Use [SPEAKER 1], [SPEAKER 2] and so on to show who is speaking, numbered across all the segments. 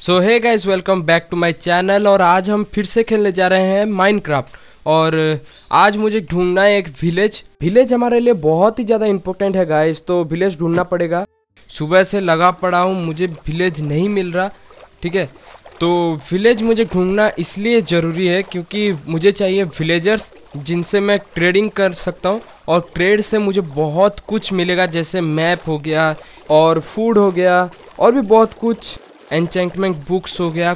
[SPEAKER 1] सो है guys welcome back to my channel और आज हम फिर से खेलने जा रहे हैं माइनक्राफ्ट और uh, आज मुझे ढूंढना है एक विलेज विलेज हमारे लिए बहुत ही ज़्यादा इंपॉर्टेंट है गाइज तो विलेज ढूंढना पड़ेगा सुबह से लगा पड़ा हूँ मुझे विलेज नहीं मिल रहा ठीक है तो विलेज मुझे ढूंढना इसलिए ज़रूरी है क्योंकि मुझे चाहिए विलेजर्स जिनसे मैं ट्रेडिंग कर सकता हूँ और ट्रेड से मुझे बहुत कुछ मिलेगा जैसे मैप हो गया और फूड हो गया और भी बहुत कुछ एंचेंटमेंट बुक्स हो गया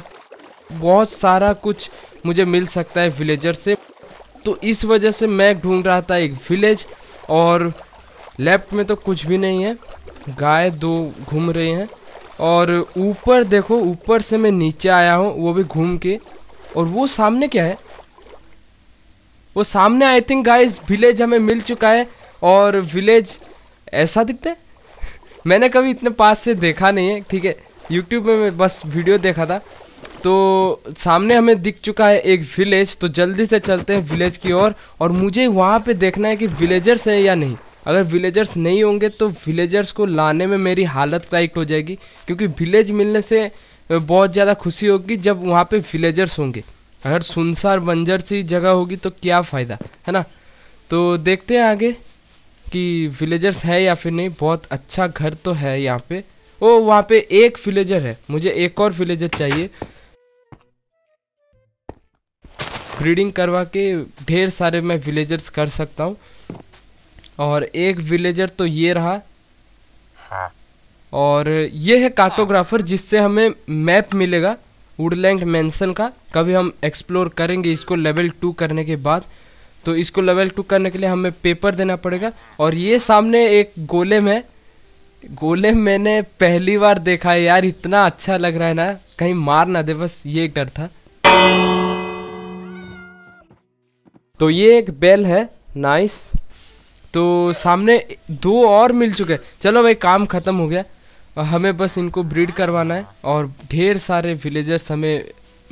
[SPEAKER 1] बहुत सारा कुछ मुझे मिल सकता है विलेजर से तो इस वजह से मैं ढूंढ रहा था एक विलेज और लेफ्ट में तो कुछ भी नहीं है गाय दो घूम रहे हैं और ऊपर देखो ऊपर से मैं नीचे आया हूँ वो भी घूम के और वो सामने क्या है वो सामने आई थिंक गाइस विलेज हमें मिल चुका है और विलेज ऐसा दिखता है मैंने कभी इतने पास से देखा नहीं है ठीक है यूट्यूब में बस वीडियो देखा था तो सामने हमें दिख चुका है एक विलेज तो जल्दी से चलते हैं विलेज की ओर और, और मुझे वहाँ पे देखना है कि विलेजर्स हैं या नहीं अगर विलेजर्स नहीं होंगे तो विलेजर्स को लाने में मेरी हालत राइट हो जाएगी क्योंकि विलेज मिलने से बहुत ज़्यादा खुशी होगी जब वहाँ पे विलेजर्स होंगे अगर सुनसार बंजर सी जगह होगी तो क्या फ़ायदा है ना तो देखते हैं आगे कि विलेजर्स है या फिर नहीं बहुत अच्छा घर तो है यहाँ पर ओ वहाँ पे एक विलेजर है मुझे एक और विलेजर चाहिए ब्रीडिंग करवा के ढेर सारे मैं विलेजर्स कर सकता हूँ और एक विलेजर तो ये रहा हाँ। और ये है कार्टोग्राफर जिससे हमें मैप मिलेगा वुडलैंड मैंसन का कभी हम एक्सप्लोर करेंगे इसको लेवल टू करने के बाद तो इसको लेवल टू करने के लिए हमें पेपर देना पड़ेगा और ये सामने एक गोलेम है गोले मैंने पहली बार देखा है यार इतना अच्छा लग रहा है ना कहीं मार ना दे बस ये एक डर था तो ये एक बेल है नाइस तो सामने दो और मिल चुके हैं चलो भाई काम ख़त्म हो गया हमें बस इनको ब्रीड करवाना है और ढेर सारे विलेजर्स हमें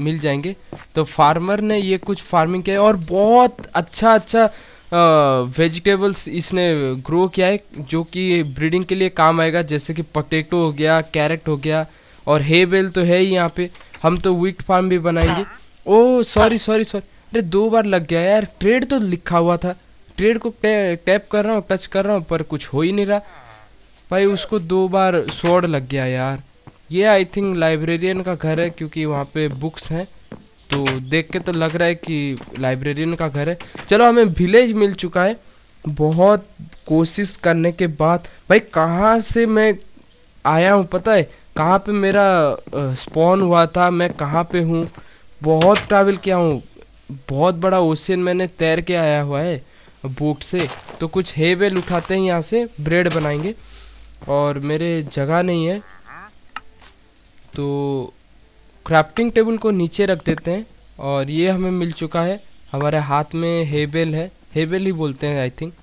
[SPEAKER 1] मिल जाएंगे तो फार्मर ने ये कुछ फार्मिंग किया और बहुत अच्छा अच्छा वेजिटेबल्स इसने ग्रो किया है जो कि ब्रीडिंग के लिए काम आएगा जैसे कि पटेटो हो गया कैरेट हो गया और हे बेल तो है ही यहाँ पे हम तो वीट फार्म भी बनाएंगे हाँ। ओ सॉरी सॉरी सॉरी अरे दो बार लग गया यार ट्रेड तो लिखा हुआ था ट्रेड को टैप कर रहा हूँ टच कर रहा हूँ पर कुछ हो ही नहीं रहा भाई उसको दो बार सोड लग गया यार ये आई थिंक लाइब्रेरियन का घर है क्योंकि वहाँ पे बुक्स हैं तो देख के तो लग रहा है कि लाइब्रेरियन का घर है चलो हमें विलेज मिल चुका है बहुत कोशिश करने के बाद भाई कहाँ से मैं आया हूँ पता है कहाँ पे मेरा स्पॉन हुआ था मैं कहाँ पे हूँ बहुत ट्रैवल किया हूँ बहुत बड़ा ओशियन मैंने तैर के आया हुआ है बोट से तो कुछ हे वेल उठाते हैं यहाँ से ब्रेड बनाएंगे और मेरे जगह नहीं है तो क्राफ्टिंग टेबल को नीचे रख देते हैं और ये हमें मिल चुका है हमारे हाथ में हेबेल है हेबेल ही बोलते हैं आई थिंक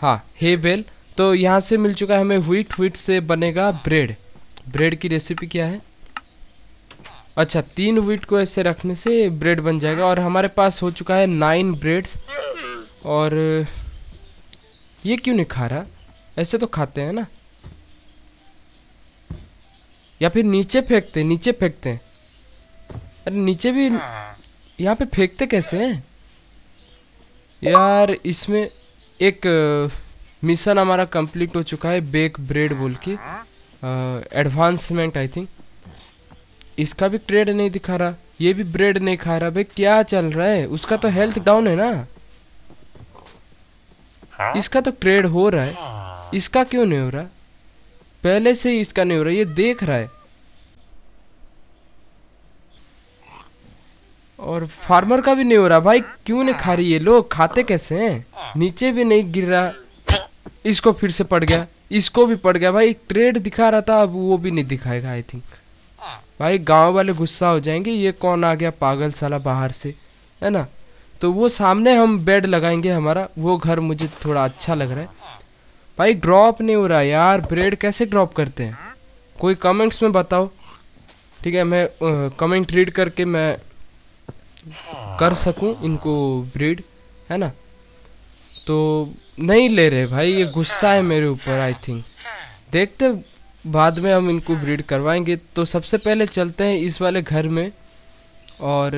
[SPEAKER 1] हाँ हेबेल तो यहाँ से मिल चुका है हमें व्हीट व्हीट से बनेगा ब्रेड ब्रेड की रेसिपी क्या है अच्छा तीन व्हीट को ऐसे रखने से ब्रेड बन जाएगा और हमारे पास हो चुका है नाइन ब्रेड्स और ये क्यों नहीं खा रहा ऐसे तो खाते हैं ना या फिर नीचे फेंकते नीचे फेंकते अरे नीचे भी हाँ। यहाँ पे फेंकते कैसे हैं यार इसमें एक मिशन हमारा कंप्लीट हो चुका है बेक ब्रेड बोल के हाँ। एडवांसमेंट आई थिंक इसका भी ट्रेड नहीं दिखा रहा ये भी ब्रेड नहीं खा रहा भाई क्या चल रहा है उसका तो हेल्थ डाउन है ना हाँ। इसका तो ट्रेड हो रहा है इसका क्यों नहीं हो रहा पहले से ही इसका नहीं हो रहा ये देख रहा है और फार्मर का भी नहीं हो रहा भाई क्यों नहीं खा रही ये लोग खाते कैसे हैं नीचे भी नहीं गिर रहा इसको फिर से पड़ गया इसको भी पड़ गया भाई ट्रेड दिखा रहा था अब वो भी नहीं दिखाएगा आई थिंक भाई गांव वाले गुस्सा हो जाएंगे ये कौन आ गया पागल साला बाहर से है ना तो वो सामने हम बेड लगाएंगे हमारा वो घर मुझे थोड़ा अच्छा लग रहा है भाई ड्रॉप नहीं हो रहा यार ब्रेड कैसे ड्रॉप करते हैं कोई कमेंट्स में बताओ ठीक है मैं कमेंट रीड करके मैं कर सकूं इनको ब्रीड है ना तो नहीं ले रहे भाई ये गुस्सा है मेरे ऊपर आई थिंक देखते बाद में हम इनको ब्रीड करवाएंगे तो सबसे पहले चलते हैं इस वाले घर में और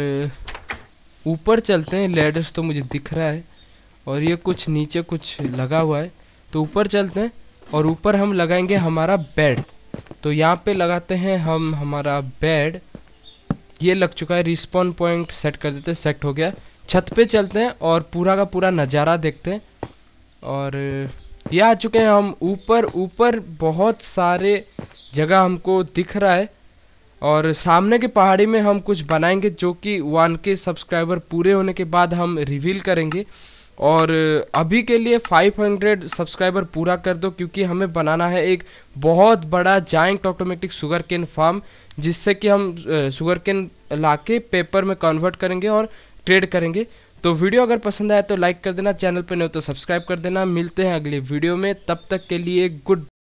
[SPEAKER 1] ऊपर चलते हैं लेडर्स तो मुझे दिख रहा है और ये कुछ नीचे कुछ लगा हुआ है तो ऊपर चलते हैं और ऊपर हम लगाएंगे हमारा बेड तो यहाँ पे लगाते हैं हम हमारा बेड ये लग चुका है रिस्पॉन पॉइंट सेट कर देते हैं सेट हो गया छत पे चलते हैं और पूरा का पूरा नज़ारा देखते हैं और ये आ चुके हैं हम ऊपर ऊपर बहुत सारे जगह हमको दिख रहा है और सामने के पहाड़ी में हम कुछ बनाएंगे जो कि वन के सब्सक्राइबर पूरे होने के बाद हम रिवील करेंगे और अभी के लिए 500 सब्सक्राइबर पूरा कर दो क्योंकि हमें बनाना है एक बहुत बड़ा giant automatic sugar cane farm जिससे कि हम शुगर केन ला के पेपर में कन्वर्ट करेंगे और ट्रेड करेंगे तो वीडियो अगर पसंद आए तो लाइक कर देना चैनल पर नहीं हो तो सब्सक्राइब कर देना मिलते हैं अगले वीडियो में तब तक के लिए गुड